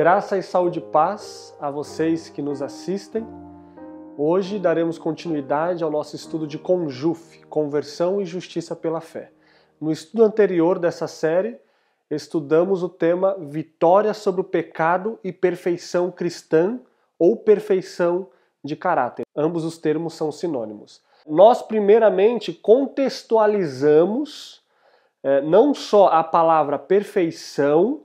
Graça e saúde e paz a vocês que nos assistem. Hoje daremos continuidade ao nosso estudo de Conjuf, Conversão e Justiça pela Fé. No estudo anterior dessa série, estudamos o tema Vitória sobre o Pecado e Perfeição Cristã ou Perfeição de Caráter. Ambos os termos são sinônimos. Nós, primeiramente, contextualizamos eh, não só a palavra perfeição,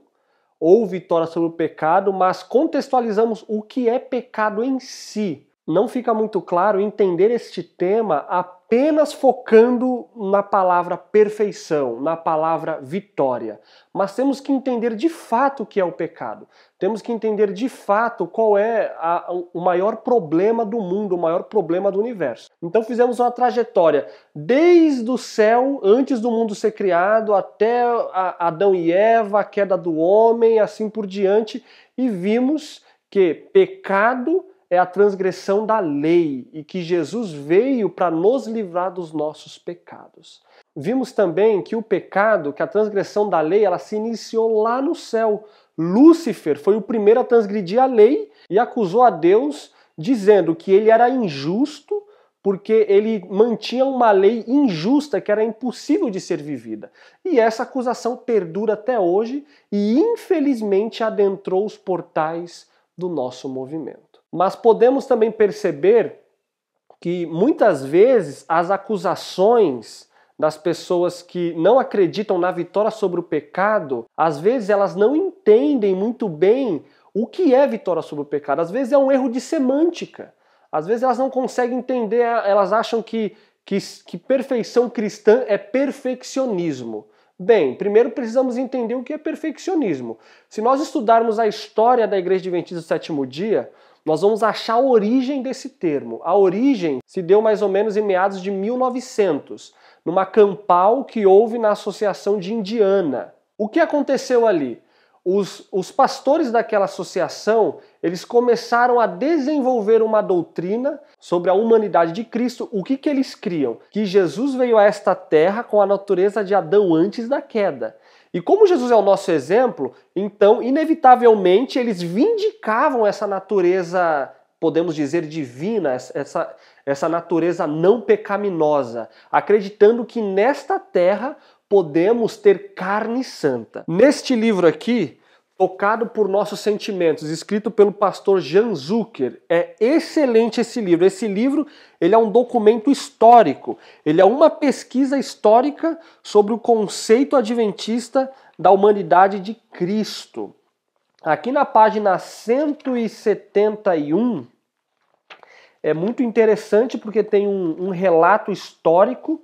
ou vitória sobre o pecado, mas contextualizamos o que é pecado em si não fica muito claro entender este tema apenas focando na palavra perfeição, na palavra vitória. Mas temos que entender de fato o que é o pecado. Temos que entender de fato qual é a, o maior problema do mundo, o maior problema do universo. Então fizemos uma trajetória desde o céu, antes do mundo ser criado, até Adão e Eva, a queda do homem, assim por diante, e vimos que pecado é a transgressão da lei e que Jesus veio para nos livrar dos nossos pecados. Vimos também que o pecado, que a transgressão da lei, ela se iniciou lá no céu. Lúcifer foi o primeiro a transgredir a lei e acusou a Deus, dizendo que ele era injusto porque ele mantinha uma lei injusta que era impossível de ser vivida. E essa acusação perdura até hoje e infelizmente adentrou os portais do nosso movimento. Mas podemos também perceber que muitas vezes as acusações das pessoas que não acreditam na vitória sobre o pecado, às vezes elas não entendem muito bem o que é vitória sobre o pecado. Às vezes é um erro de semântica. Às vezes elas não conseguem entender, elas acham que, que, que perfeição cristã é perfeccionismo. Bem, primeiro precisamos entender o que é perfeccionismo. Se nós estudarmos a história da Igreja Adventista do Sétimo Dia, nós vamos achar a origem desse termo. A origem se deu mais ou menos em meados de 1900, numa campal que houve na Associação de Indiana. O que aconteceu ali? Os, os pastores daquela associação, eles começaram a desenvolver uma doutrina sobre a humanidade de Cristo. O que, que eles criam? Que Jesus veio a esta terra com a natureza de Adão antes da queda e como Jesus é o nosso exemplo, então, inevitavelmente, eles vindicavam essa natureza, podemos dizer, divina, essa, essa natureza não pecaminosa, acreditando que nesta terra podemos ter carne santa. Neste livro aqui, tocado por nossos sentimentos, escrito pelo pastor Jan Zucker. É excelente esse livro. Esse livro, ele é um documento histórico. Ele é uma pesquisa histórica sobre o conceito adventista da humanidade de Cristo. Aqui na página 171 é muito interessante porque tem um, um relato histórico,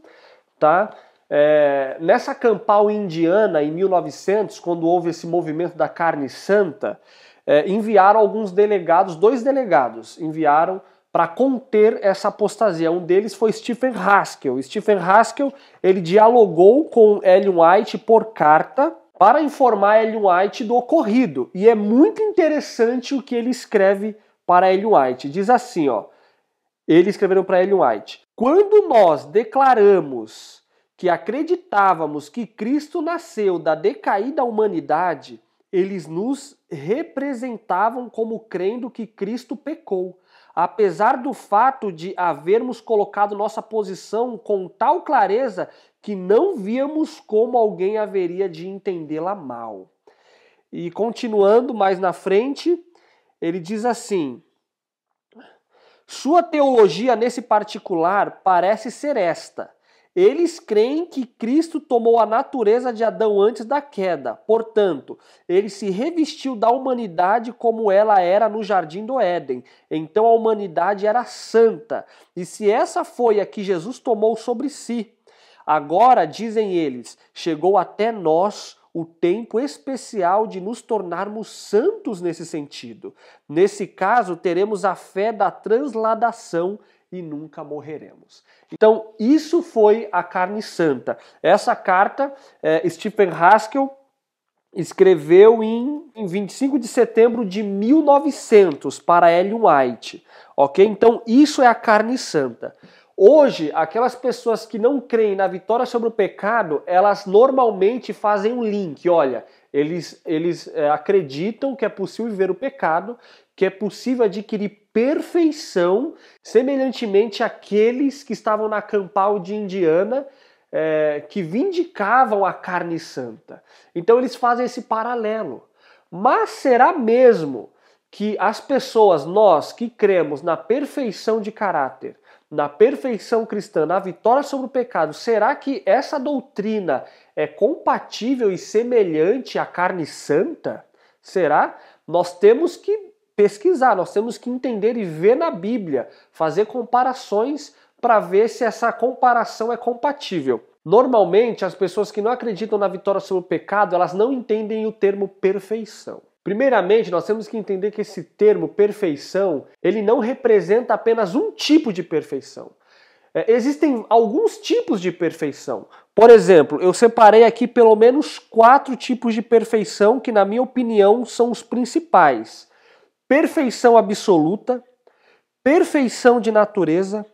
tá? É, nessa campal indiana, em 1900, quando houve esse movimento da carne santa, é, enviaram alguns delegados, dois delegados, enviaram para conter essa apostasia. Um deles foi Stephen Haskell. Stephen Haskell ele dialogou com Ellen White por carta para informar Ellen White do ocorrido. E é muito interessante o que ele escreve para Ellen White. Diz assim, ó. Ele escreveu para Ellen White: "Quando nós declaramos que acreditávamos que Cristo nasceu da decaída humanidade, eles nos representavam como crendo que Cristo pecou, apesar do fato de havermos colocado nossa posição com tal clareza que não víamos como alguém haveria de entendê-la mal. E continuando mais na frente, ele diz assim: Sua teologia nesse particular parece ser esta eles creem que Cristo tomou a natureza de Adão antes da queda, portanto, ele se revestiu da humanidade como ela era no jardim do Éden. Então a humanidade era santa, e se essa foi a que Jesus tomou sobre si. Agora, dizem eles, chegou até nós o tempo especial de nos tornarmos santos nesse sentido. Nesse caso, teremos a fé da transladação e nunca morreremos. Então, isso foi a carne santa. Essa carta, é, Stephen Haskell escreveu em, em 25 de setembro de 1900 para Ellen White, ok? Então, isso é a carne santa. Hoje, aquelas pessoas que não creem na vitória sobre o pecado, elas normalmente fazem um link. Olha, eles, eles é, acreditam que é possível viver o pecado, que é possível adquirir perfeição, semelhantemente àqueles que estavam na campal de Indiana, é, que vindicavam a carne santa. Então eles fazem esse paralelo. Mas será mesmo que as pessoas, nós que cremos na perfeição de caráter, na perfeição cristã, na vitória sobre o pecado, será que essa doutrina é compatível e semelhante à carne santa? Será? Nós temos que pesquisar, nós temos que entender e ver na Bíblia, fazer comparações para ver se essa comparação é compatível. Normalmente, as pessoas que não acreditam na vitória sobre o pecado, elas não entendem o termo perfeição. Primeiramente, nós temos que entender que esse termo perfeição, ele não representa apenas um tipo de perfeição. É, existem alguns tipos de perfeição. Por exemplo, eu separei aqui pelo menos quatro tipos de perfeição que, na minha opinião, são os principais perfeição absoluta, perfeição de natureza,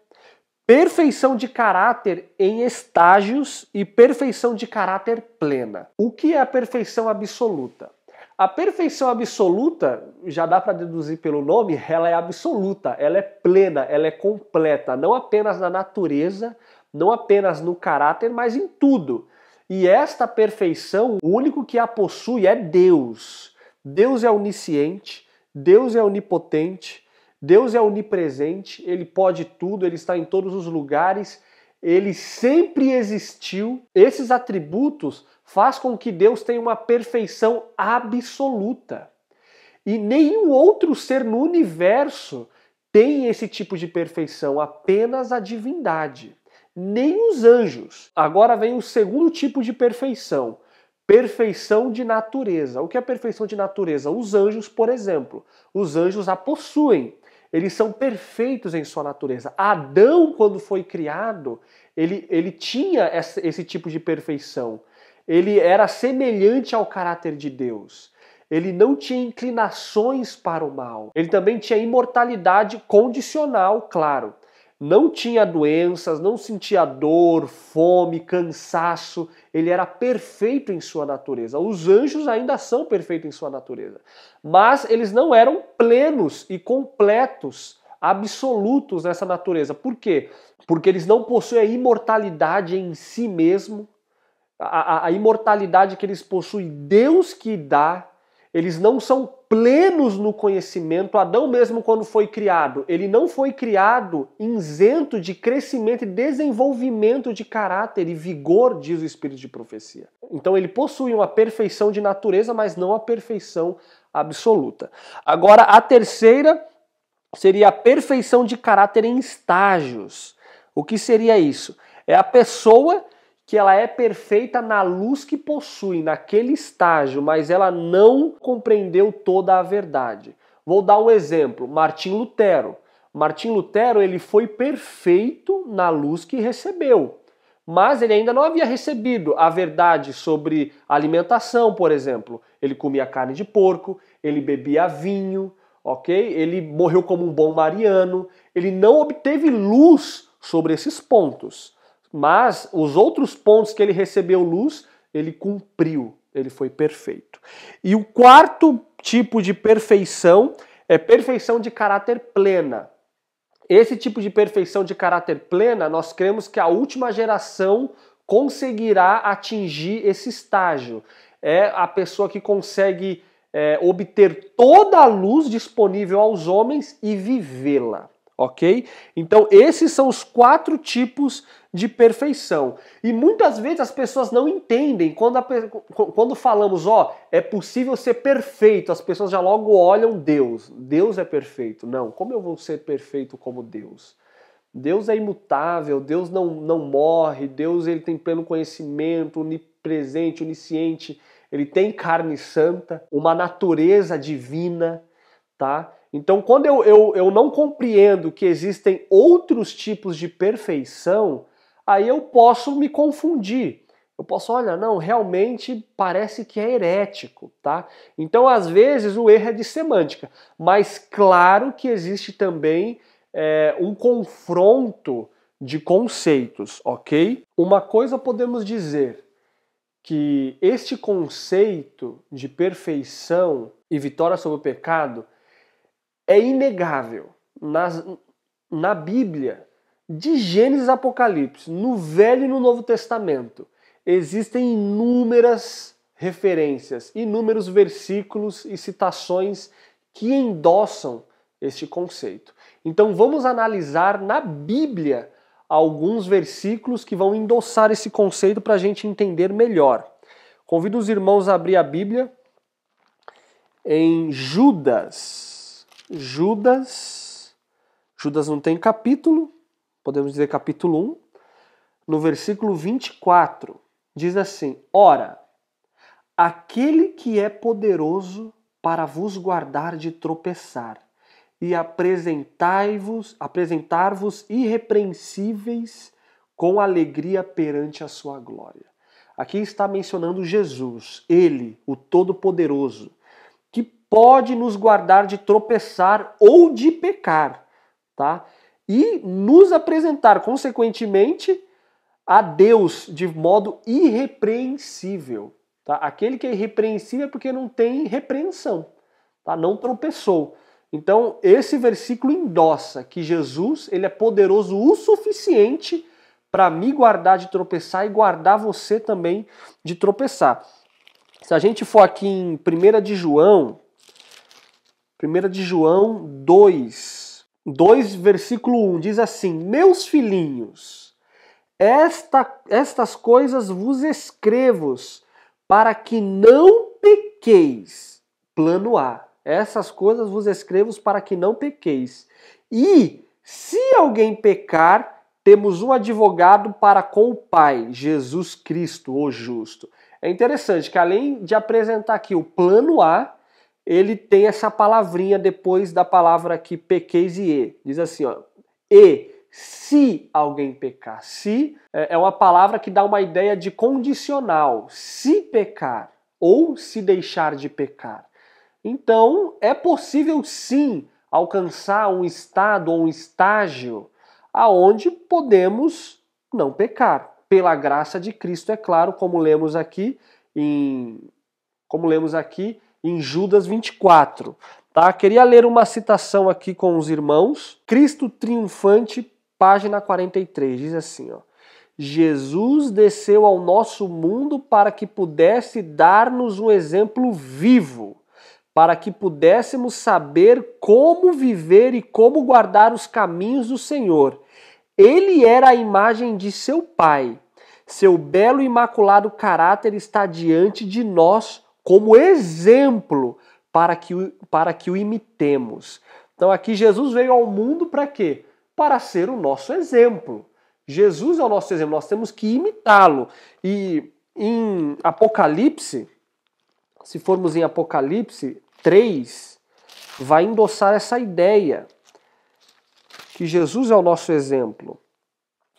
perfeição de caráter em estágios e perfeição de caráter plena. O que é a perfeição absoluta? A perfeição absoluta, já dá para deduzir pelo nome, ela é absoluta, ela é plena, ela é completa, não apenas na natureza, não apenas no caráter, mas em tudo. E esta perfeição, o único que a possui é Deus. Deus é onisciente, Deus é onipotente, Deus é onipresente, ele pode tudo, ele está em todos os lugares, ele sempre existiu. Esses atributos faz com que Deus tenha uma perfeição absoluta. E nenhum outro ser no universo tem esse tipo de perfeição, apenas a divindade. Nem os anjos. Agora vem o segundo tipo de perfeição, Perfeição de natureza. O que é perfeição de natureza? Os anjos, por exemplo. Os anjos a possuem. Eles são perfeitos em sua natureza. Adão, quando foi criado, ele, ele tinha essa, esse tipo de perfeição. Ele era semelhante ao caráter de Deus ele não tinha inclinações para o mal. Ele também tinha imortalidade condicional, claro não tinha doenças, não sentia dor, fome, cansaço, ele era perfeito em sua natureza. Os anjos ainda são perfeitos em sua natureza, mas eles não eram plenos e completos, absolutos nessa natureza. Por quê? Porque eles não possuem a imortalidade em si mesmo, a, a, a imortalidade que eles possuem, Deus que dá, eles não são plenos no conhecimento. Adão, mesmo quando foi criado, ele não foi criado isento de crescimento e desenvolvimento de caráter e vigor, diz o espírito de profecia. Então, ele possui uma perfeição de natureza, mas não a perfeição absoluta. Agora, a terceira seria a perfeição de caráter em estágios. O que seria isso? É a pessoa que ela é perfeita na luz que possui, naquele estágio, mas ela não compreendeu toda a verdade. Vou dar um exemplo, Martim Lutero. Martim Lutero, ele foi perfeito na luz que recebeu, mas ele ainda não havia recebido a verdade sobre alimentação, por exemplo. Ele comia carne de porco, ele bebia vinho, ok? Ele morreu como um bom mariano, ele não obteve luz sobre esses pontos mas os outros pontos que ele recebeu luz, ele cumpriu, ele foi perfeito. E o quarto tipo de perfeição é perfeição de caráter plena. Esse tipo de perfeição de caráter plena, nós cremos que a última geração conseguirá atingir esse estágio. É a pessoa que consegue é, obter toda a luz disponível aos homens e vivê-la, ok? Então, esses são os quatro tipos de perfeição. E muitas vezes as pessoas não entendem quando, a, quando falamos, ó, é possível ser perfeito, as pessoas já logo olham Deus. Deus é perfeito. Não, como eu vou ser perfeito como Deus? Deus é imutável, Deus não, não morre, Deus ele tem pleno conhecimento, onipresente, onisciente, ele tem carne santa, uma natureza divina, tá? Então, quando eu, eu, eu não compreendo que existem outros tipos de perfeição, aí eu posso me confundir. Eu posso, olha, não, realmente parece que é herético, tá? Então, às vezes, o erro é de semântica, mas claro que existe também é, um confronto de conceitos, ok? Uma coisa podemos dizer que este conceito de perfeição e vitória sobre o pecado é inegável. Nas, na Bíblia de Gênesis a Apocalipse, no Velho e no Novo Testamento, existem inúmeras referências, inúmeros versículos e citações que endossam este conceito. Então vamos analisar na Bíblia alguns versículos que vão endossar esse conceito para a gente entender melhor. Convido os irmãos a abrir a Bíblia em Judas. Judas. Judas não tem capítulo, podemos dizer capítulo 1, no versículo 24, diz assim: Ora, aquele que é poderoso para vos guardar de tropeçar, e apresentai-vos, apresentar-vos irrepreensíveis com alegria perante a sua glória. Aqui está mencionando Jesus, ele, o todo-poderoso, que pode nos guardar de tropeçar ou de pecar, tá? e nos apresentar, consequentemente, a Deus de modo irrepreensível. Tá? Aquele que é irrepreensível é porque não tem repreensão, tá? não tropeçou. Então, esse versículo endossa que Jesus ele é poderoso o suficiente para me guardar de tropeçar e guardar você também de tropeçar. Se a gente for aqui em 1 de João, 1 de João 2, 2, versículo 1, diz assim: Meus filhinhos, esta, estas coisas vos escrevo para que não pequeis. Plano A. Essas coisas vos escrevo para que não pequeis. E se alguém pecar, temos um advogado para com o Pai, Jesus Cristo, o justo. É interessante que além de apresentar aqui o plano A, ele tem essa palavrinha depois da palavra aqui pequeis e e. Diz assim, ó, e se alguém pecar. Se é, é uma palavra que dá uma ideia de condicional. Se pecar ou se deixar de pecar. Então, é possível sim alcançar um estado ou um estágio aonde podemos não pecar. Pela graça de Cristo, é claro, como lemos aqui em como lemos aqui em Judas 24. Tá? Queria ler uma citação aqui com os irmãos. Cristo triunfante, página 43, diz assim, ó: Jesus desceu ao nosso mundo para que pudesse dar-nos um exemplo vivo, para que pudéssemos saber como viver e como guardar os caminhos do Senhor. Ele era a imagem de seu Pai. Seu belo e imaculado caráter está diante de nós como exemplo para que, o, para que o imitemos. Então aqui Jesus veio ao mundo para quê? Para ser o nosso exemplo. Jesus é o nosso exemplo, nós temos que imitá-lo. E em Apocalipse, se formos em Apocalipse 3, vai endossar essa ideia que Jesus é o nosso exemplo.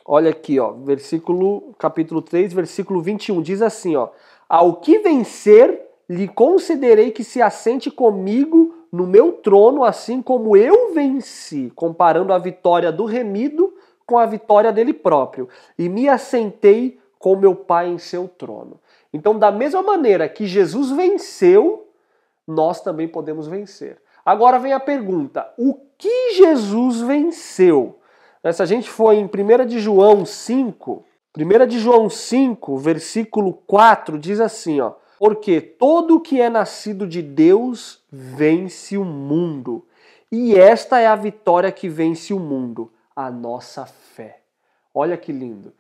Olha aqui, ó, versículo capítulo 3, versículo 21 diz assim, ó: "Ao que vencer, lhe concederei que se assente comigo no meu trono, assim como eu venci, comparando a vitória do remido com a vitória dele próprio, e me assentei com meu Pai em seu trono. Então, da mesma maneira que Jesus venceu, nós também podemos vencer. Agora vem a pergunta: o que Jesus venceu? Né, se a gente foi em 1 de João 5, 1 de João 5, versículo 4, diz assim, ó: porque todo o que é nascido de Deus vence o mundo. E esta é a vitória que vence o mundo, a nossa fé. Olha que lindo.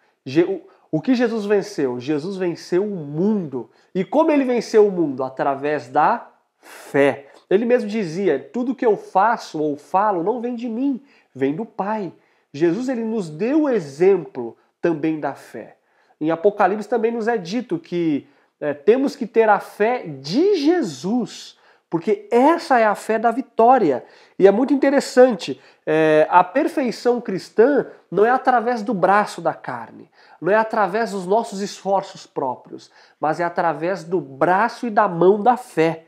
O que Jesus venceu? Jesus venceu o mundo. E como ele venceu o mundo? Através da fé. Ele mesmo dizia: tudo que eu faço ou falo não vem de mim, vem do Pai. Jesus ele nos deu o exemplo também da fé. Em Apocalipse também nos é dito que é, temos que ter a fé de Jesus, porque essa é a fé da vitória. E é muito interessante, é, a perfeição cristã não é através do braço da carne, não é através dos nossos esforços próprios, mas é através do braço e da mão da fé.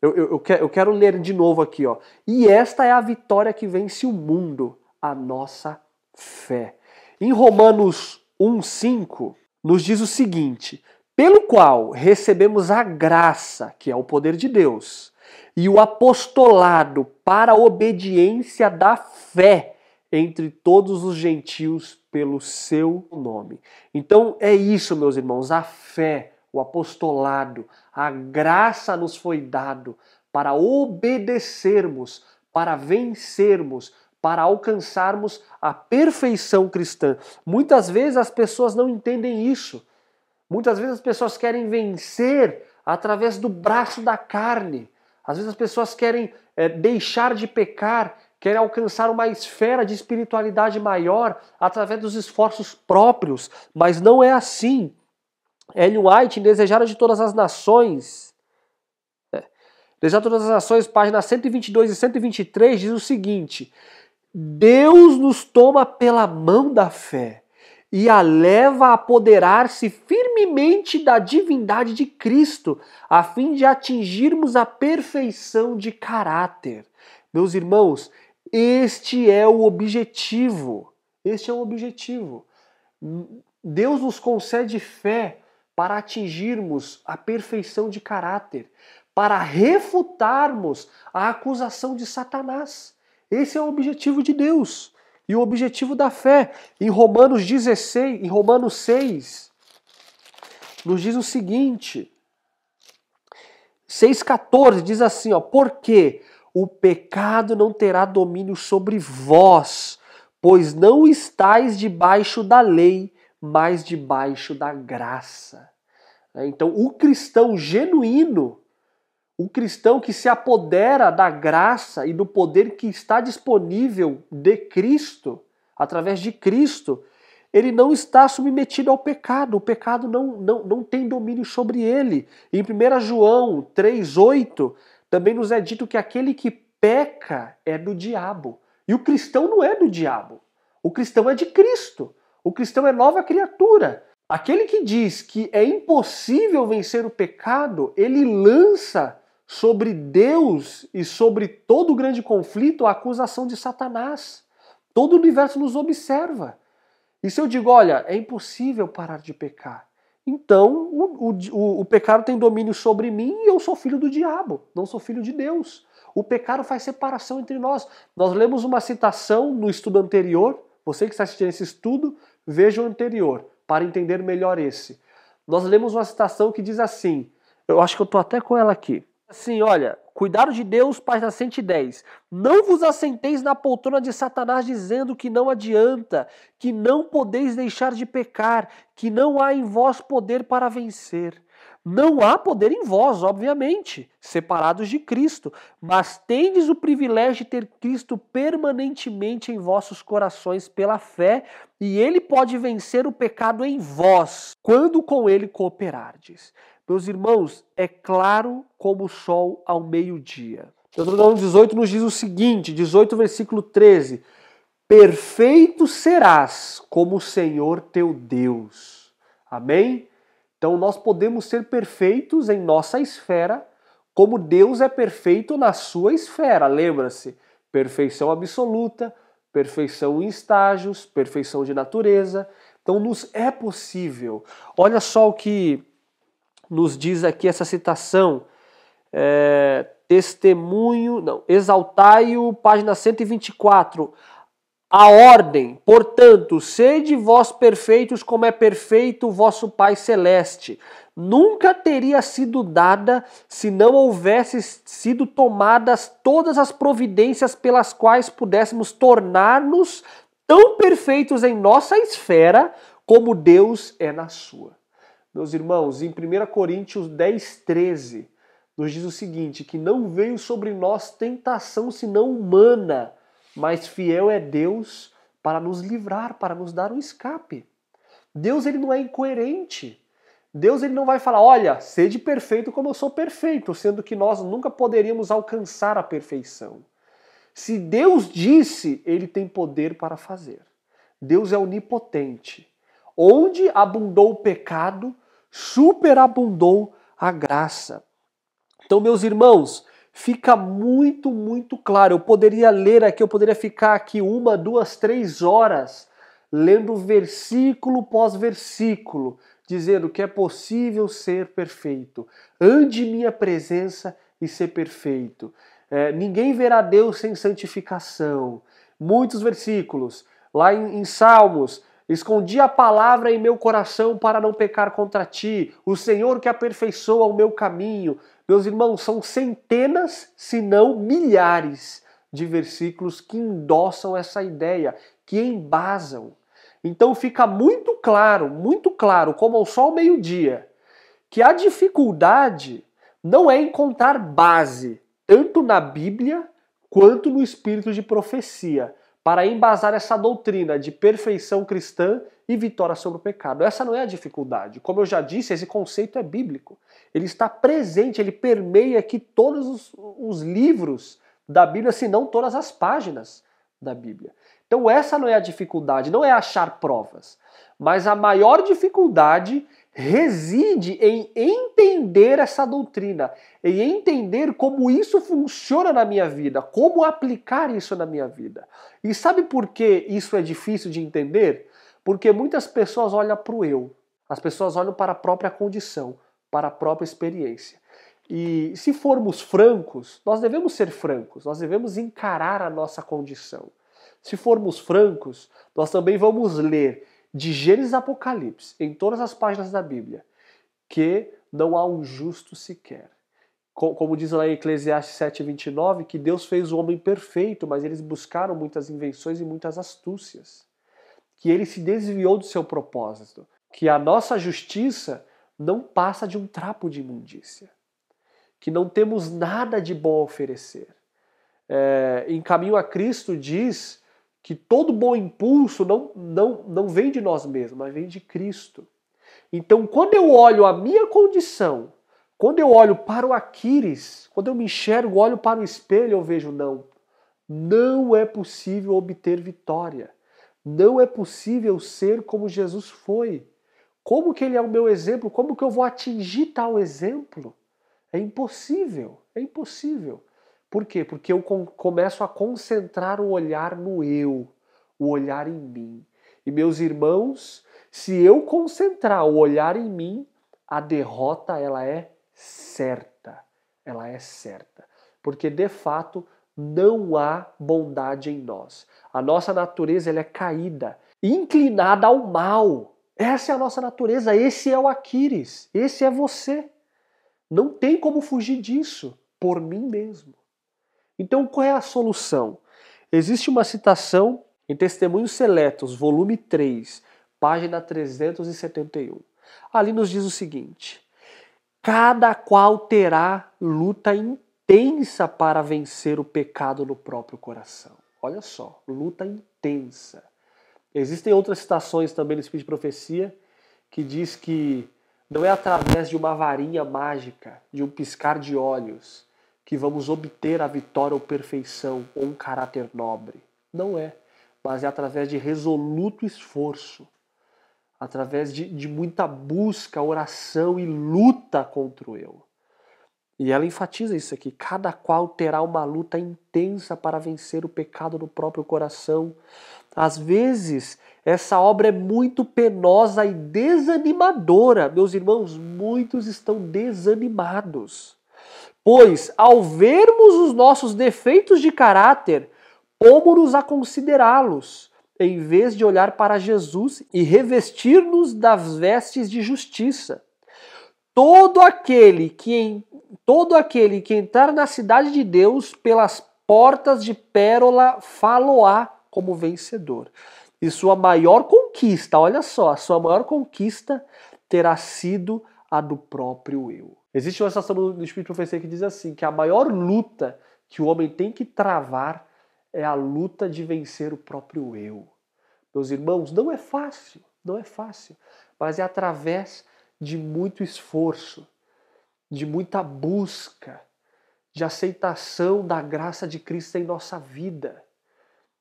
Eu, eu, eu quero ler de novo aqui, ó. E esta é a vitória que vence o mundo, a nossa fé. Em Romanos 1,5, nos diz o seguinte: pelo qual recebemos a graça, que é o poder de Deus, e o apostolado para a obediência da fé entre todos os gentios pelo seu nome. Então é isso, meus irmãos, a fé, o apostolado, a graça nos foi dado para obedecermos, para vencermos, para alcançarmos a perfeição cristã. Muitas vezes as pessoas não entendem isso. Muitas vezes as pessoas querem vencer através do braço da carne. Às vezes as pessoas querem é, deixar de pecar, querem alcançar uma esfera de espiritualidade maior através dos esforços próprios, mas não é assim. Ellen White, Desejada de Todas as Nações, é, Desejada de Todas as Nações, páginas 122 e 123, diz o seguinte: Deus nos toma pela mão da fé e a leva a apoderar-se firmemente da divindade de Cristo, a fim de atingirmos a perfeição de caráter. Meus irmãos, este é o objetivo. Este é o objetivo. Deus nos concede fé para atingirmos a perfeição de caráter, para refutarmos a acusação de Satanás. Esse é o objetivo de Deus. E o objetivo da fé, em Romanos 16, em Romanos 6, nos diz o seguinte: 6,14 diz assim, ó, porque o pecado não terá domínio sobre vós, pois não estáis debaixo da lei, mas debaixo da graça. Então, o cristão genuíno, o cristão que se apodera da graça e do poder que está disponível de Cristo, através de Cristo, ele não está submetido ao pecado, o pecado não, não, não tem domínio sobre ele. Em 1 João 3,8, também nos é dito que aquele que peca é do diabo. E o cristão não é do diabo. O cristão é de Cristo. O cristão é nova criatura. Aquele que diz que é impossível vencer o pecado, ele lança sobre Deus e sobre todo o grande conflito a acusação de Satanás. Todo o universo nos observa. E se eu digo, olha, é impossível parar de pecar, então o, o, o, pecado tem domínio sobre mim e eu sou filho do diabo, não sou filho de Deus. O pecado faz separação entre nós. Nós lemos uma citação no estudo anterior, você que está assistindo esse estudo, veja o anterior, para entender melhor esse. Nós lemos uma citação que diz assim, eu acho que eu estou até com ela aqui assim, olha, cuidado de Deus, página 110. Não vos assenteis na poltrona de Satanás dizendo que não adianta, que não podeis deixar de pecar, que não há em vós poder para vencer. Não há poder em vós, obviamente, separados de Cristo, mas tendes o privilégio de ter Cristo permanentemente em vossos corações pela fé, e ele pode vencer o pecado em vós, quando com ele cooperardes. Meus irmãos, é claro como o sol ao meio-dia. Deuteronômio 18 nos diz o seguinte, 18 versículo 13: Perfeito serás como o Senhor teu Deus. Amém? Então nós podemos ser perfeitos em nossa esfera, como Deus é perfeito na sua esfera. Lembra-se, perfeição absoluta, perfeição em estágios, perfeição de natureza. Então nos é possível. Olha só o que nos diz aqui essa citação. É, testemunho, não, exaltai-o, página 124. A ordem, portanto, sede vós perfeitos como é perfeito o vosso Pai Celeste. Nunca teria sido dada se não houvesse sido tomadas todas as providências pelas quais pudéssemos tornar-nos tão perfeitos em nossa esfera como Deus é na sua. Meus irmãos, em 1 Coríntios 10, 13, nos diz o seguinte: que não veio sobre nós tentação senão humana, mas fiel é Deus para nos livrar, para nos dar um escape. Deus ele não é incoerente. Deus ele não vai falar, olha, sede perfeito como eu sou perfeito, sendo que nós nunca poderíamos alcançar a perfeição. Se Deus disse, ele tem poder para fazer. Deus é onipotente. Onde abundou o pecado, superabundou a graça. Então, meus irmãos, fica muito, muito claro. Eu poderia ler aqui, eu poderia ficar aqui uma, duas, três horas lendo versículo pós versículo, dizendo que é possível ser perfeito. Ande minha presença e ser perfeito. É, ninguém verá Deus sem santificação. Muitos versículos. Lá em, em Salmos, Escondi a palavra em meu coração para não pecar contra ti. O Senhor que aperfeiçoa o meu caminho. Meus irmãos, são centenas, se não milhares, de versículos que endossam essa ideia, que embasam. Então fica muito claro, muito claro, como ao sol meio-dia, que a dificuldade não é encontrar base, tanto na Bíblia quanto no espírito de profecia para embasar essa doutrina de perfeição cristã e vitória sobre o pecado. Essa não é a dificuldade. Como eu já disse, esse conceito é bíblico. Ele está presente, ele permeia aqui todos os, os livros da Bíblia, se não todas as páginas da Bíblia. Então, essa não é a dificuldade, não é achar provas. Mas a maior dificuldade reside em entender essa doutrina, em entender como isso funciona na minha vida, como aplicar isso na minha vida. E sabe por que isso é difícil de entender? Porque muitas pessoas olham para o eu, as pessoas olham para a própria condição, para a própria experiência. E se formos francos, nós devemos ser francos, nós devemos encarar a nossa condição. Se formos francos, nós também vamos ler de Gênesis Apocalipse, em todas as páginas da Bíblia, que não há um justo sequer. Como diz lá em Eclesiastes 7,29, que Deus fez o homem perfeito, mas eles buscaram muitas invenções e muitas astúcias. Que ele se desviou do seu propósito. Que a nossa justiça não passa de um trapo de imundícia. Que não temos nada de bom a oferecer. É, em caminho a Cristo diz que todo bom impulso não, não, não vem de nós mesmos, mas vem de Cristo. Então, quando eu olho a minha condição, quando eu olho para o Aquiles, quando eu me enxergo, olho para o espelho, eu vejo não. Não é possível obter vitória. Não é possível ser como Jesus foi. Como que ele é o meu exemplo? Como que eu vou atingir tal exemplo? É impossível, é impossível. Por quê? Porque eu começo a concentrar o olhar no eu, o olhar em mim. E meus irmãos, se eu concentrar o olhar em mim, a derrota ela é certa. Ela é certa. Porque de fato não há bondade em nós. A nossa natureza ela é caída, inclinada ao mal. Essa é a nossa natureza, esse é o Aquiles, esse é você. Não tem como fugir disso por mim mesmo. Então, qual é a solução? Existe uma citação em Testemunhos Seletos, volume 3, página 371. Ali nos diz o seguinte: Cada qual terá luta intensa para vencer o pecado no próprio coração. Olha só, luta intensa. Existem outras citações também no Espírito de Profecia que diz que não é através de uma varinha mágica, de um piscar de olhos, que vamos obter a vitória ou perfeição ou um caráter nobre. Não é, mas é através de resoluto esforço, através de, de muita busca, oração e luta contra o eu. E ela enfatiza isso aqui: cada qual terá uma luta intensa para vencer o pecado no próprio coração. Às vezes, essa obra é muito penosa e desanimadora. Meus irmãos, muitos estão desanimados. Pois, ao vermos os nossos defeitos de caráter, pomos-nos a considerá-los, em vez de olhar para Jesus e revestir-nos das vestes de justiça. Todo aquele que em, todo aquele que entrar na cidade de Deus pelas portas de pérola faloá como vencedor. E sua maior conquista, olha só, a sua maior conquista terá sido a do próprio eu. Existe uma sensação do Espírito Profecia que diz assim: que a maior luta que o homem tem que travar é a luta de vencer o próprio eu. Meus irmãos, não é fácil, não é fácil, mas é através de muito esforço, de muita busca, de aceitação da graça de Cristo em nossa vida.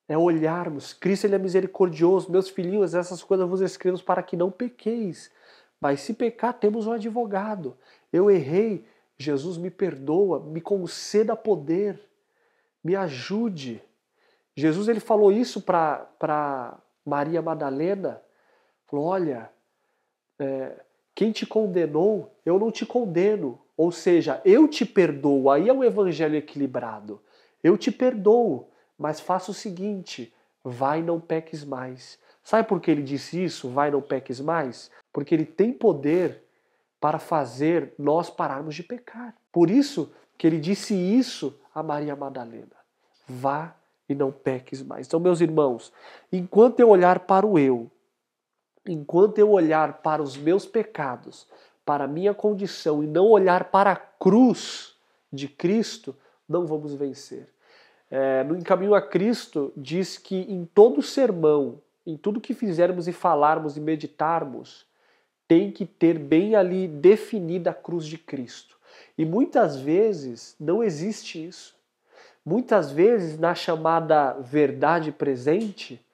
É olharmos, Cristo ele é misericordioso, meus filhinhos, essas coisas vos escrevo para que não pequeis. Mas se pecar, temos um advogado. Eu errei, Jesus me perdoa, me conceda poder, me ajude. Jesus ele falou isso para Maria Madalena. Falou, olha, é, quem te condenou, eu não te condeno. Ou seja, eu te perdoo. Aí é um evangelho equilibrado. Eu te perdoo, mas faça o seguinte: vai, não peques mais. Sabe por que ele disse isso? Vai, não peques mais? Porque ele tem poder para fazer nós pararmos de pecar. Por isso que ele disse isso a Maria Madalena: vá e não peques mais. Então, meus irmãos, enquanto eu olhar para o eu, enquanto eu olhar para os meus pecados, para a minha condição e não olhar para a cruz de Cristo, não vamos vencer. É, no Encaminho a Cristo diz que em todo sermão, em tudo que fizermos e falarmos e meditarmos, tem que ter bem ali definida a cruz de Cristo. E muitas vezes não existe isso. Muitas vezes, na chamada verdade presente,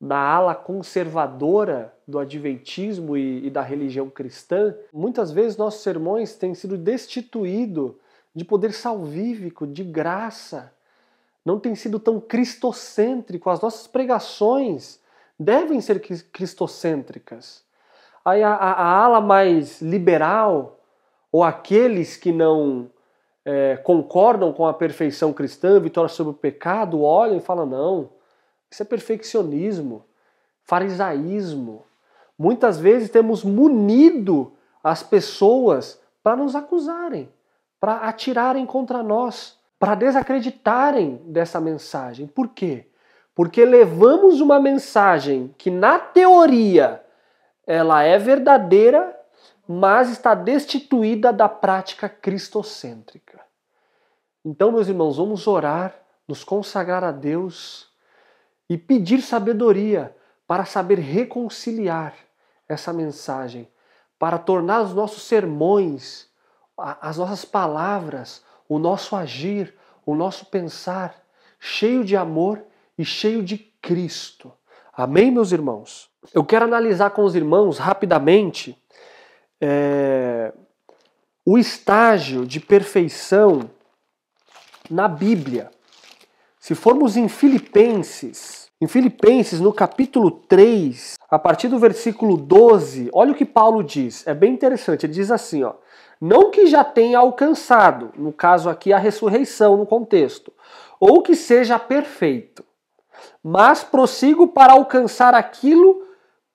na ala conservadora do adventismo e, e, da religião cristã, muitas vezes nossos sermões têm sido destituídos de poder salvífico, de graça. Não tem sido tão cristocêntrico. As nossas pregações devem ser cristocêntricas. Aí a, a, a ala mais liberal, ou aqueles que não é, concordam com a perfeição cristã, vitória sobre o pecado, olham e falam: não, isso é perfeccionismo, farisaísmo. Muitas vezes temos munido as pessoas para nos acusarem, para atirarem contra nós, para desacreditarem dessa mensagem. Por quê? Porque levamos uma mensagem que, na teoria, ela é verdadeira, mas está destituída da prática cristocêntrica. Então, meus irmãos, vamos orar, nos consagrar a Deus e pedir sabedoria para saber reconciliar essa mensagem, para tornar os nossos sermões, as nossas palavras, o nosso agir, o nosso pensar cheio de amor e cheio de Cristo. Amém, meus irmãos? Eu quero analisar com os irmãos rapidamente é, o estágio de perfeição na Bíblia. Se formos em Filipenses, em Filipenses, no capítulo 3, a partir do versículo 12, olha o que Paulo diz. É bem interessante. Ele diz assim: ó, não que já tenha alcançado, no caso aqui a ressurreição no contexto, ou que seja perfeito, mas prossigo para alcançar aquilo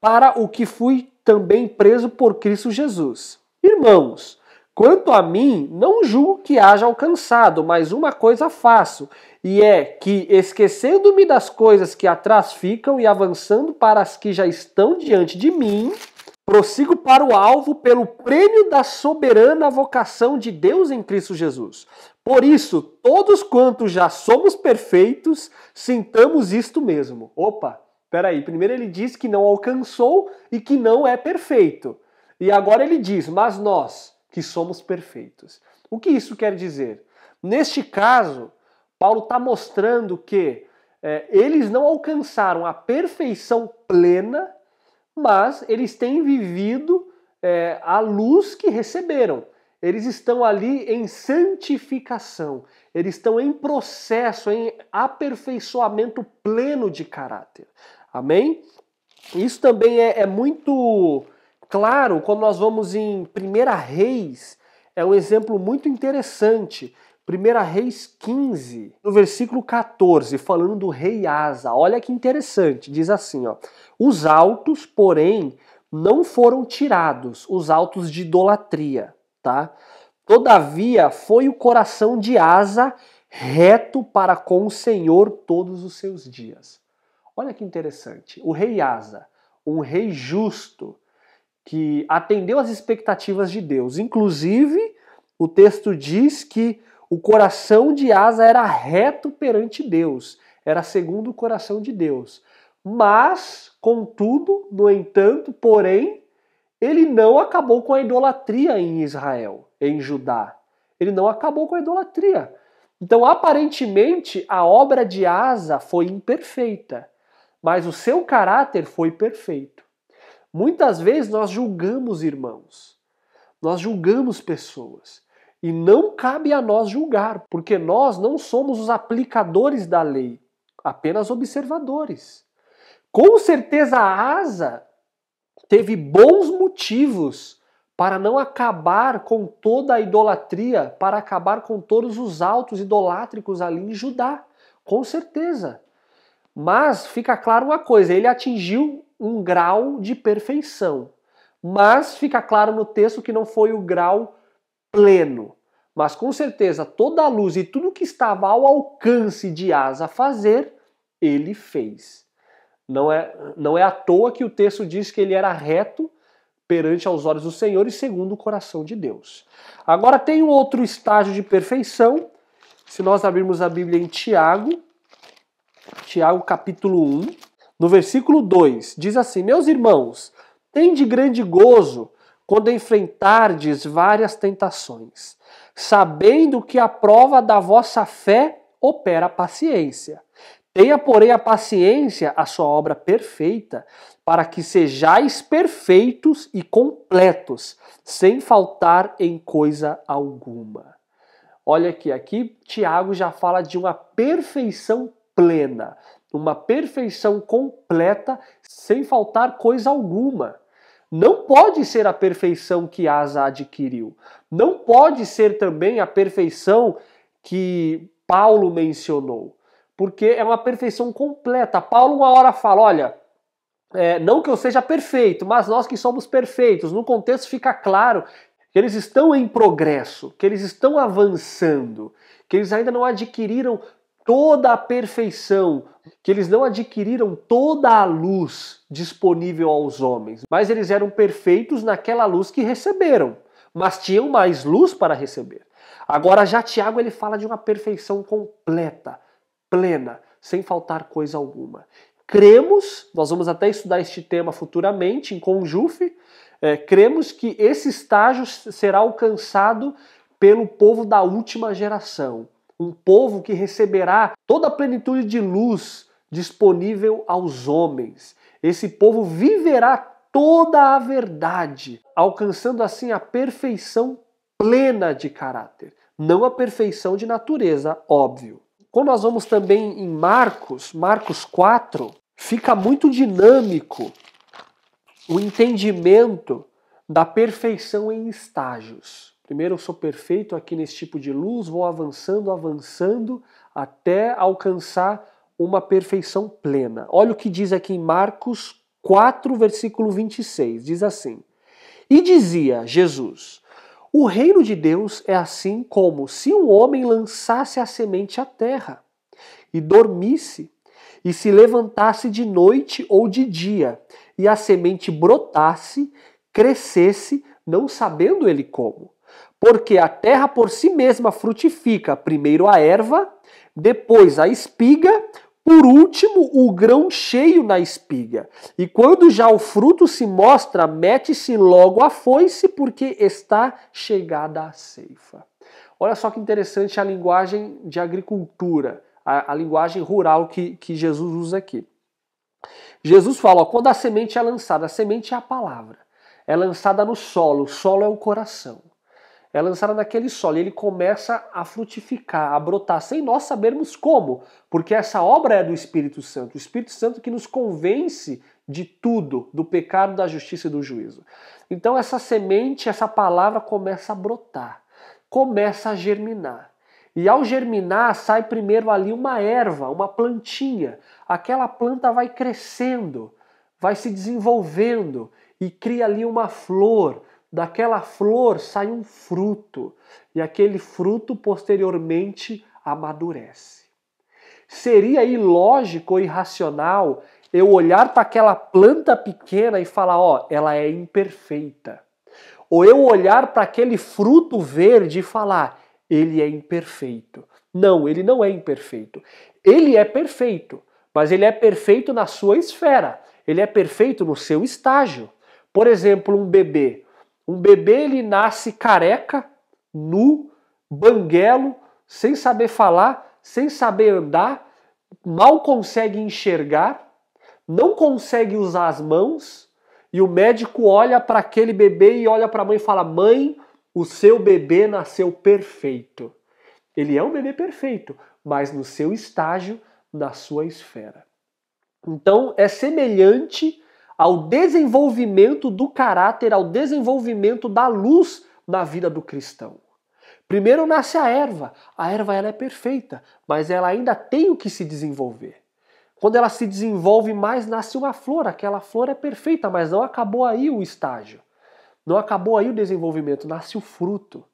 para o que fui também preso por Cristo Jesus. Irmãos, quanto a mim, não julgo que haja alcançado, mas uma coisa faço, e é que, esquecendo-me das coisas que atrás ficam e avançando para as que já estão diante de mim, prossigo para o alvo pelo prêmio da soberana vocação de Deus em Cristo Jesus. Por isso, todos quantos já somos perfeitos, sintamos isto mesmo. Opa! Peraí, primeiro ele diz que não alcançou e que não é perfeito. E agora ele diz, mas nós que somos perfeitos. O que isso quer dizer? Neste caso, Paulo está mostrando que é, eles não alcançaram a perfeição plena, mas eles têm vivido é, a luz que receberam. Eles estão ali em santificação, eles estão em processo, em aperfeiçoamento pleno de caráter. Amém? Isso também é, é muito claro quando nós vamos em 1 Reis, é um exemplo muito interessante. 1 Reis 15, no versículo 14, falando do rei Asa. Olha que interessante, diz assim, ó: Os altos, porém, não foram tirados, os altos de idolatria, tá? Todavia foi o coração de Asa reto para com o Senhor todos os seus dias. Olha que interessante. O rei Asa, um rei justo, que atendeu às expectativas de Deus. Inclusive, o texto diz que o coração de Asa era reto perante Deus, era segundo o coração de Deus. Mas, contudo, no entanto, porém, ele não acabou com a idolatria em Israel, em Judá. Ele não acabou com a idolatria. Então, aparentemente, a obra de Asa foi imperfeita mas o seu caráter foi perfeito. Muitas vezes nós julgamos irmãos, nós julgamos pessoas. E não cabe a nós julgar, porque nós não somos os aplicadores da lei, apenas observadores. Com certeza, a Asa teve bons motivos para não acabar com toda a idolatria, para acabar com todos os altos idolátricos ali em Judá. Com certeza. Mas fica claro uma coisa: ele atingiu um grau de perfeição. Mas fica claro no texto que não foi o grau pleno. Mas com certeza, toda a luz e tudo que estava ao alcance de Asa fazer, ele fez. Não é, não é à toa que o texto diz que ele era reto perante aos olhos do Senhor e segundo o coração de Deus. Agora tem um outro estágio de perfeição. Se nós abrirmos a Bíblia em Tiago, Tiago capítulo 1, no versículo 2, diz assim: Meus irmãos, tende grande gozo quando enfrentardes várias tentações, sabendo que a prova da vossa fé opera a paciência. Tenha, porém, a paciência a sua obra perfeita, para que sejais perfeitos e completos, sem faltar em coisa alguma. Olha aqui, aqui Tiago já fala de uma perfeição plena, uma perfeição completa, sem faltar coisa alguma. Não pode ser a perfeição que Asa adquiriu. Não pode ser também a perfeição que Paulo mencionou. Porque é uma perfeição completa. Paulo, uma hora, fala: olha, é, não que eu seja perfeito, mas nós que somos perfeitos. No contexto fica claro que eles estão em progresso, que eles estão avançando, que eles ainda não adquiriram toda a perfeição, que eles não adquiriram toda a luz disponível aos homens, mas eles eram perfeitos naquela luz que receberam, mas tinham mais luz para receber. Agora já Tiago ele fala de uma perfeição completa, plena, sem faltar coisa alguma. Cremos, nós vamos até estudar este tema futuramente em Conjufe, é, cremos que esse estágio será alcançado pelo povo da última geração, um povo que receberá toda a plenitude de luz disponível aos homens. Esse povo viverá toda a verdade, alcançando assim a perfeição plena de caráter, não a perfeição de natureza, óbvio. Quando nós vamos também em Marcos, Marcos 4, fica muito dinâmico o entendimento da perfeição em estágios. Primeiro eu sou perfeito aqui nesse tipo de luz, vou avançando, avançando até alcançar uma perfeição plena. Olha o que diz aqui em Marcos 4, versículo 26. Diz assim: E dizia Jesus: O reino de Deus é assim como se um homem lançasse a semente à terra e dormisse e se levantasse de noite ou de dia, e a semente brotasse, crescesse, não sabendo ele como porque a terra por si mesma frutifica primeiro a erva, depois a espiga, por último, o grão cheio na espiga. E quando já o fruto se mostra, mete-se logo a foice, porque está chegada a ceifa. Olha só que interessante a linguagem de agricultura, a, a linguagem rural que, que Jesus usa aqui. Jesus fala: ó, quando a semente é lançada, a semente é a palavra, é lançada no solo, o solo é o coração é lançada naquele solo e ele começa a frutificar, a brotar, sem nós sabermos como, porque essa obra é do Espírito Santo, o Espírito Santo que nos convence de tudo, do pecado, da justiça e do juízo. Então essa semente, essa palavra começa a brotar, começa a germinar. E ao germinar, sai primeiro ali uma erva, uma plantinha. Aquela planta vai crescendo, vai se desenvolvendo e cria ali uma flor daquela flor sai um fruto, e aquele fruto posteriormente amadurece. Seria ilógico ou irracional eu olhar para aquela planta pequena e falar, ó, ela é imperfeita. Ou eu olhar para aquele fruto verde e falar, ele é imperfeito. Não, ele não é imperfeito. Ele é perfeito, mas ele é perfeito na sua esfera. Ele é perfeito no seu estágio. Por exemplo, um bebê um bebê ele nasce careca, nu, banguelo, sem saber falar, sem saber andar, mal consegue enxergar, não consegue usar as mãos, e o médico olha para aquele bebê e olha para a mãe e fala: "Mãe, o seu bebê nasceu perfeito". Ele é um bebê perfeito, mas no seu estágio, na sua esfera. Então é semelhante ao desenvolvimento do caráter, ao desenvolvimento da luz na vida do cristão. Primeiro nasce a erva. A erva ela é perfeita, mas ela ainda tem o que se desenvolver. Quando ela se desenvolve mais, nasce uma flor. Aquela flor é perfeita, mas não acabou aí o estágio. Não acabou aí o desenvolvimento, nasce o fruto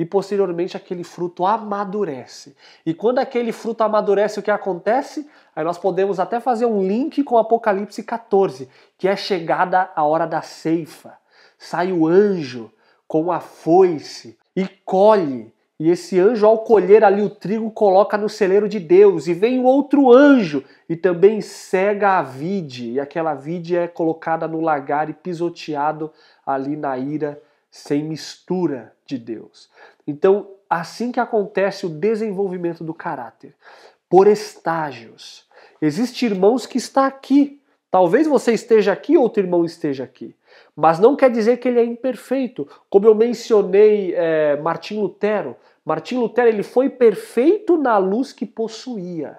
e posteriormente aquele fruto amadurece. E quando aquele fruto amadurece, o que acontece? Aí nós podemos até fazer um link com Apocalipse 14, que é chegada a hora da ceifa. Sai o anjo com a foice e colhe. E esse anjo, ao colher ali o trigo, coloca no celeiro de Deus. E vem o outro anjo e também cega a vide. E aquela vide é colocada no lagar e pisoteado ali na ira sem mistura de Deus. Então, assim que acontece o desenvolvimento do caráter, por estágios. Existem irmãos que estão aqui. Talvez você esteja aqui, outro irmão esteja aqui. Mas não quer dizer que ele é imperfeito. Como eu mencionei é, Martim Lutero, Martim Lutero ele foi perfeito na luz que possuía.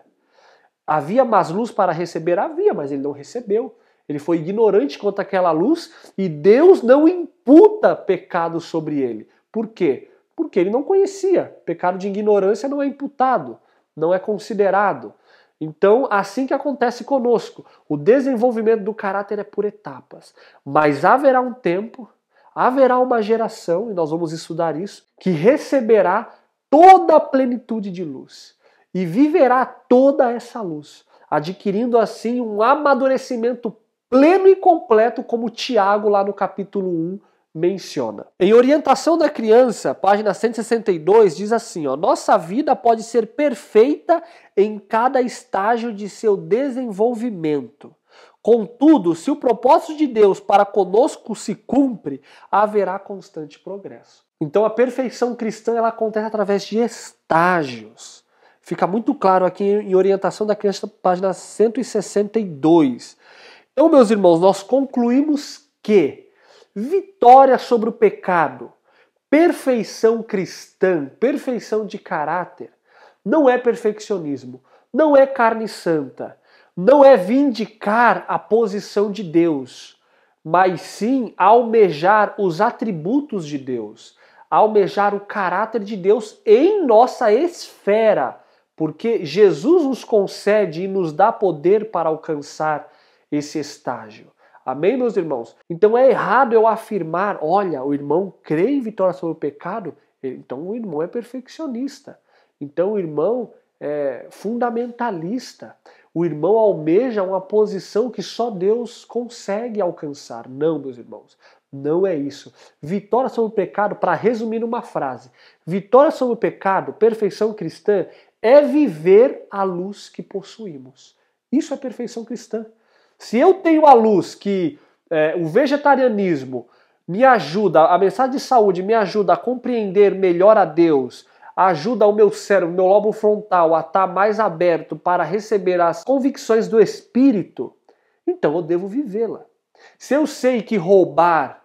Havia mais luz para receber? Havia, mas ele não recebeu. Ele foi ignorante quanto àquela luz e Deus não imputa pecado sobre ele. Por quê? porque ele não conhecia. Pecado de ignorância não é imputado, não é considerado. Então, assim que acontece conosco, o desenvolvimento do caráter é por etapas. Mas haverá um tempo, haverá uma geração, e nós vamos estudar isso, que receberá toda a plenitude de luz e viverá toda essa luz, adquirindo assim um amadurecimento pleno e completo, como Tiago, lá no capítulo 1, menciona. Em Orientação da Criança, página 162, diz assim: ó, nossa vida pode ser perfeita em cada estágio de seu desenvolvimento. Contudo, se o propósito de Deus para conosco se cumpre, haverá constante progresso. Então, a perfeição cristã ela acontece através de estágios. Fica muito claro aqui em Orientação da Criança, página 162. Então, meus irmãos, nós concluímos que vitória sobre o pecado, perfeição cristã, perfeição de caráter. Não é perfeccionismo, não é carne santa, não é vindicar a posição de Deus, mas sim almejar os atributos de Deus, almejar o caráter de Deus em nossa esfera, porque Jesus nos concede e nos dá poder para alcançar esse estágio. Amém, meus irmãos? Então é errado eu afirmar, olha, o irmão crê em vitória sobre o pecado, então o irmão é perfeccionista. Então o irmão é fundamentalista. O irmão almeja uma posição que só Deus consegue alcançar. Não, meus irmãos. Não é isso. Vitória sobre o pecado, para resumir numa frase: vitória sobre o pecado, perfeição cristã, é viver a luz que possuímos. Isso é perfeição cristã. Se eu tenho a luz que é, o vegetarianismo me ajuda, a mensagem de saúde me ajuda a compreender melhor a Deus, ajuda o meu cérebro, meu lobo frontal a estar tá mais aberto para receber as convicções do Espírito, então eu devo vivê-la. Se eu sei que roubar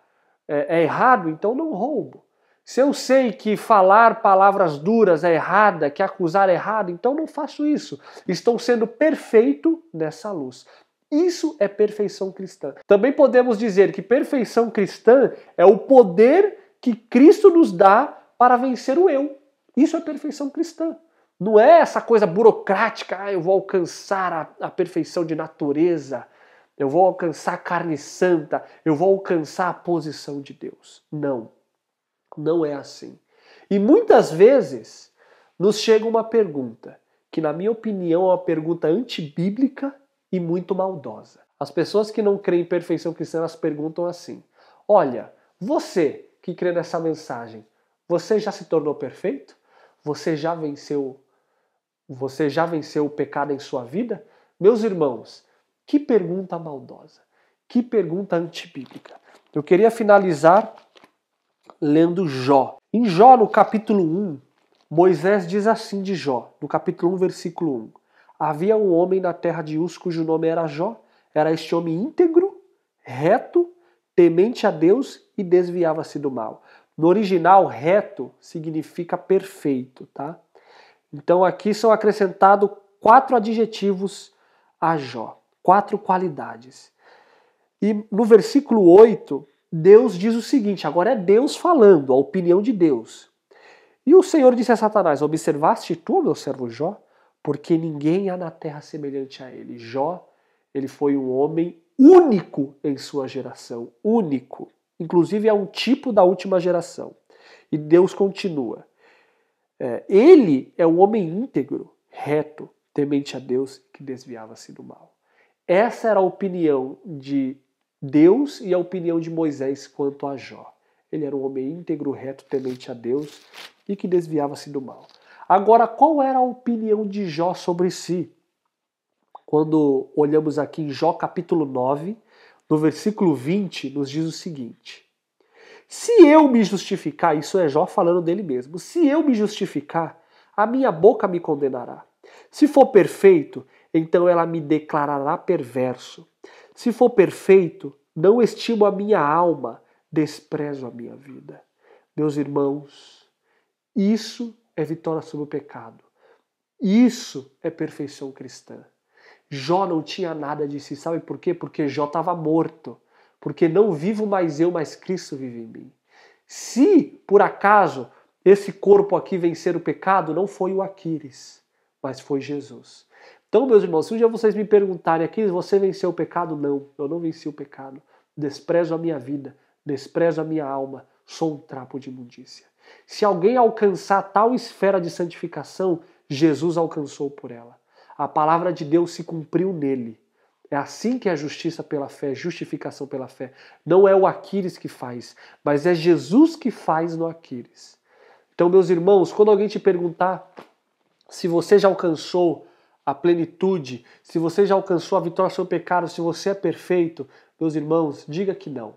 é, é errado, então não roubo. Se eu sei que falar palavras duras é errada, que acusar é errado, então não faço isso. Estou sendo perfeito nessa luz. Isso é perfeição cristã. Também podemos dizer que perfeição cristã é o poder que Cristo nos dá para vencer o eu. Isso é perfeição cristã. Não é essa coisa burocrática, ah, eu vou alcançar a, a perfeição de natureza, eu vou alcançar a carne santa, eu vou alcançar a posição de Deus. Não. Não é assim. E muitas vezes nos chega uma pergunta, que na minha opinião é uma pergunta antibíblica e muito maldosa. As pessoas que não creem em perfeição cristã, elas perguntam assim: Olha, você que crê nessa mensagem, você já se tornou perfeito? Você já venceu? Você já venceu o pecado em sua vida? Meus irmãos, que pergunta maldosa. Que pergunta antibíblica. Eu queria finalizar lendo Jó. Em Jó, no capítulo 1, Moisés diz assim de Jó, no capítulo 1, versículo 1: Havia um homem na terra de Uz cujo nome era Jó. Era este homem íntegro, reto, temente a Deus e desviava-se do mal. No original, reto significa perfeito, tá? Então aqui são acrescentados quatro adjetivos a Jó, quatro qualidades. E no versículo 8, Deus diz o seguinte: agora é Deus falando, a opinião de Deus. E o Senhor disse a Satanás: Observaste tu, meu servo Jó? porque ninguém há na terra semelhante a ele. Jó, ele foi um homem único em sua geração, único. Inclusive é um tipo da última geração. E Deus continua. É, ele é um homem íntegro, reto, temente a Deus, que desviava-se do mal. Essa era a opinião de Deus e a opinião de Moisés quanto a Jó. Ele era um homem íntegro, reto, temente a Deus e que desviava-se do mal. Agora, qual era a opinião de Jó sobre si? Quando olhamos aqui em Jó capítulo 9, no versículo 20, nos diz o seguinte: Se eu me justificar, isso é Jó falando dele mesmo, se eu me justificar, a minha boca me condenará. Se for perfeito, então ela me declarará perverso. Se for perfeito, não estimo a minha alma, desprezo a minha vida. Meus irmãos, isso é vitória sobre o pecado. Isso é perfeição cristã. Jó não tinha nada de si, sabe por quê? Porque Jó estava morto. Porque não vivo mais eu, mas Cristo vive em mim. Se, por acaso, esse corpo aqui vencer o pecado, não foi o Aquiles, mas foi Jesus. Então, meus irmãos, se um dia vocês me perguntarem, aqui: você venceu o pecado? Não, eu não venci o pecado. Desprezo a minha vida, desprezo a minha alma, sou um trapo de imundícia. Se alguém alcançar tal esfera de santificação, Jesus alcançou por ela. A palavra de Deus se cumpriu nele. É assim que é a justiça pela fé, justificação pela fé. Não é o Aquiles que faz, mas é Jesus que faz no Aquiles. Então, meus irmãos, quando alguém te perguntar se você já alcançou a plenitude, se você já alcançou a vitória sobre o pecado, se você é perfeito, meus irmãos, diga que não.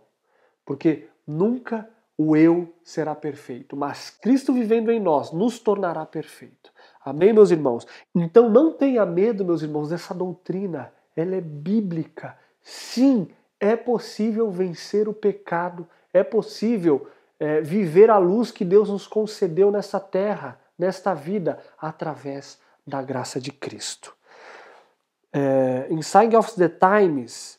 Porque nunca o eu será perfeito, mas Cristo vivendo em nós nos tornará perfeito. Amém, meus irmãos? Então não tenha medo, meus irmãos, dessa doutrina. Ela é bíblica. Sim, é possível vencer o pecado, é possível é, viver a luz que Deus nos concedeu nessa terra, nesta vida, através da graça de Cristo. É, em Sign of the Times,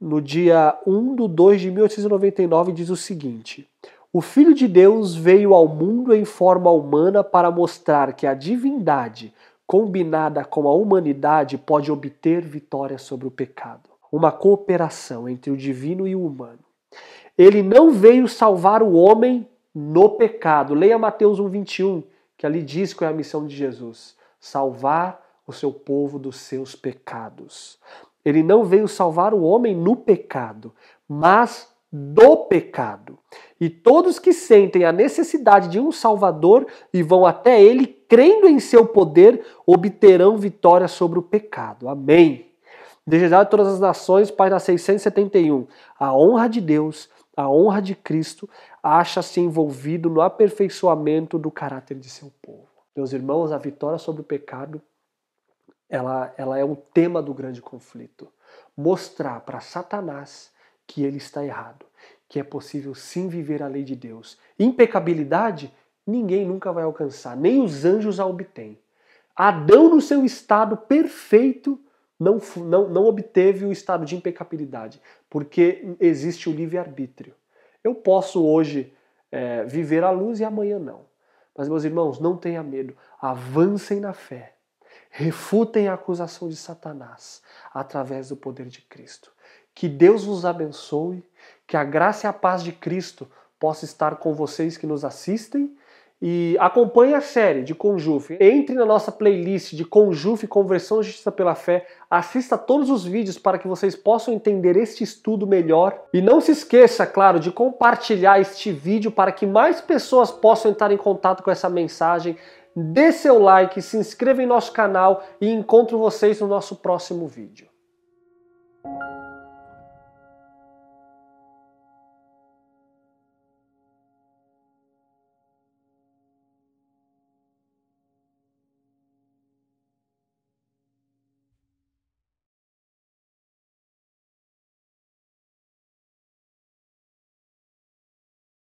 no dia 1 de 2 de 1899, diz o seguinte: O Filho de Deus veio ao mundo em forma humana para mostrar que a divindade, combinada com a humanidade, pode obter vitória sobre o pecado. Uma cooperação entre o divino e o humano. Ele não veio salvar o homem no pecado. Leia Mateus 21, que ali diz qual é a missão de Jesus: salvar o seu povo dos seus pecados. Ele não veio salvar o homem no pecado, mas do pecado. E todos que sentem a necessidade de um Salvador e vão até ele, crendo em seu poder, obterão vitória sobre o pecado. Amém. Desejado de todas as nações, Pai na 671, a honra de Deus, a honra de Cristo, acha-se envolvido no aperfeiçoamento do caráter de seu povo. Meus irmãos, a vitória sobre o pecado ela, ela é um tema do grande conflito. Mostrar para Satanás que ele está errado, que é possível sim viver a lei de Deus. Impecabilidade ninguém nunca vai alcançar, nem os anjos a obtêm. Adão, no seu estado perfeito, não, não, não obteve o estado de impecabilidade, porque existe o livre-arbítrio. Eu posso hoje é, viver a luz e amanhã não. Mas, meus irmãos, não tenha medo, avancem na fé, refutem a acusação de Satanás através do poder de Cristo. Que Deus vos abençoe, que a graça e a paz de Cristo possa estar com vocês que nos assistem e acompanhe a série de Conjufe. Entre na nossa playlist de Conjufe Conversão e Justiça pela Fé. Assista todos os vídeos para que vocês possam entender este estudo melhor. E não se esqueça, claro, de compartilhar este vídeo para que mais pessoas possam entrar em contato com essa mensagem dê seu like, se inscreva em nosso canal e encontro vocês no nosso próximo vídeo.